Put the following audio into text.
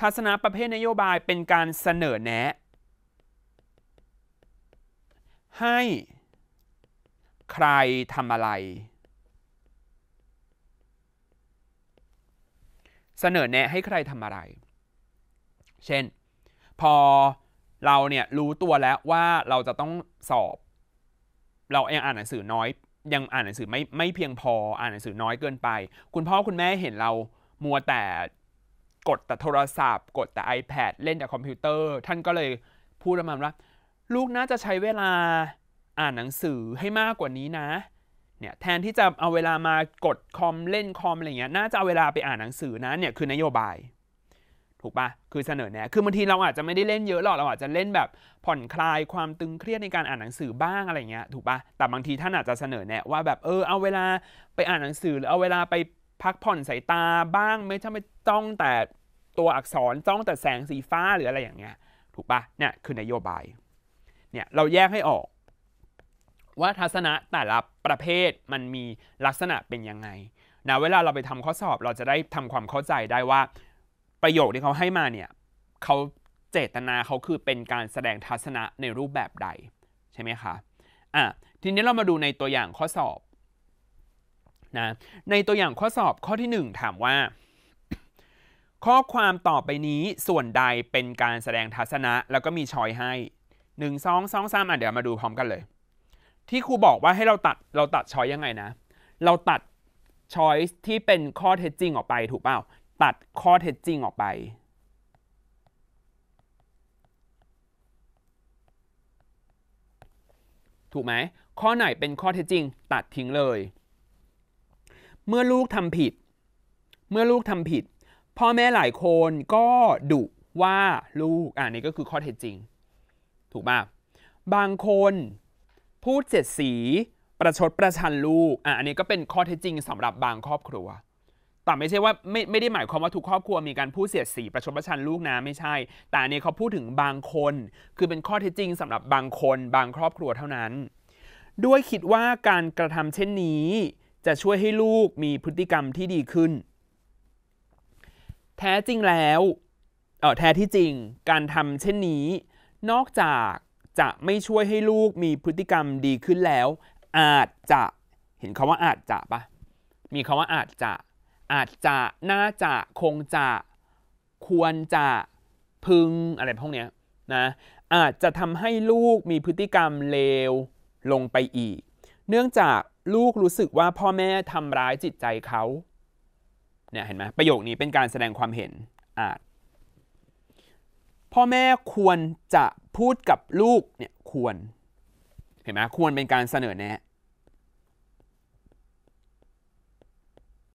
ทัศนะประเภทนโยบายเป็นการเสนอแนะให้ใครทำอะไร เสนอแนะให้ใครทำอะไร เช่น พอเราเนี่ยรู้ตัวแล้วว่าเราจะต้องสอบ เรายังอ่านหนังสือน้อยยังอ่านหนังสือไม่ไม่เพียงพออ่านหนังสือน้อยเกินไป คุณพ่อ คุณแม่ เห็นเรามัวแต่กดแต่โทรศัพท์ กดแต่ iPad เล่นแต่คอมพิวเตอร์ท่านก็เลยพูดประมาณว่าลูกน่าจะใช้เวลาอ่านหนังสือให้มากกว่านี้นะเนี่ยแทนที่จะเอาเวลามากดคอมเล่นคอมอะไรเงี้ยน่าจะเอาเวลาไปอ่านหนังสือนะเนี่ยคือนโยบาย ถูกปะคือเสนอแนะคือบางทีเราอาจจะไม่ได้เล่นเยอะหรอกเราอาจจะเล่นแบบผ่อนคลายความตึงเครียดในการอ่านหนังสือบ้างอะไรเงี้ยถูกปะแต่บางทีท่านอาจจะเสนอแนะว่าแบบเออเอาเวลาไปอ่านหนังสือ หรือเอาเวลาไปพักผ่อนสายตาบ้าง ไม่ใช่ไม่ต้องแต่ตัวอักษรจ้องแต่แสงสีฟ้าหรืออะไรอย่างเงี้ยถูกปะเนี่ยคือนโยบายเนี่ยเราแยกให้ออก ว่าทัศนะแต่ละประเภทมันมีลักษณะเป็นยังไงนะเวลาเราไปทำข้อสอบเราจะได้ทำความเข้าใจได้ว่า ประโยคที่เขาให้มาเนี่ยเขาเจตนาเขาคือเป็นการแสดงทัศนะในรูปแบบใดใช่ไหมคะอ่ะทีนี้เรามาดูในตัวอย่างข้อสอบนะในตัวอย่างข้อสอบข้อที่ 1 ถามว่าข้อความต่อไปนี้ส่วนใดเป็นการแสดงทัศนะแล้วก็มีชอยให้หนึ่งสองสองสามอ่ะเดี๋ยวมาดูพร้อมกันเลย ที่ครูบอกว่าให้เราตัดเราตัดชอยยังไงนะ เราตัดชอยที่เป็นข้อเท็จจริงออกไป ถูกเปล่าตัดข้อเท็จจริงออกไป ถูกไหมข้อไหนเป็นข้อเท็จจริงตัดทิ้งเลย เมื่อลูกทำผิด เมื่อลูกทำผิดพ่อแม่หลายคนก็ดุว่าลูกอ่านี่ก็คือข้อเท็จจริง ถูกป่ะ บางคนพูดเจ็ดสีประชดประชันลูกอ่ะอันนี้ก็เป็นข้อเท็จจริงสำหรับบางครอบครัว แต่ไม่ใช่ว่าไม่ไม่ได้หมายความว่าทุกครอบครัวมีการพูดเสียดสีประชดประชันลูกนะ ไม่ใช่ แต่อันนี้เขาพูดถึงบางคน คือเป็นข้อเท็จจริงสำหรับบางคนบางครอบครัวเท่านั้น ด้วยคิดว่าการกระทำเช่นนี้จะช่วยให้ลูกมีพฤติกรรมที่ดีขึ้นแท้จริงแล้วเออแท้ที่จริงการทำเช่นนี้ นอกจากจะไม่ช่วยให้ลูกมีพฤติกรรมดีขึ้นแล้ว อาจจะ เห็นคาว่าอาจจะปะมีคาว่าอาจจะ อาจจะ น่าจะ คงจะ ควรจะ พึงอะไรพวกเนี้ยนะ อาจจะทำให้ลูกมีพฤติกรรมเลว ลงไปอีก เนื่องจากลูกรู้สึกว่าพ่อแม่ทำร้ายจิตใจเขาเนี่ยเห็นไหมประโยคนี้เป็นการแสดงความเห็นอาจพ่อแม่ควรจะพูดกับลูกเนี่ยควร เห็นไหมควรเป็นการเสนอแนะ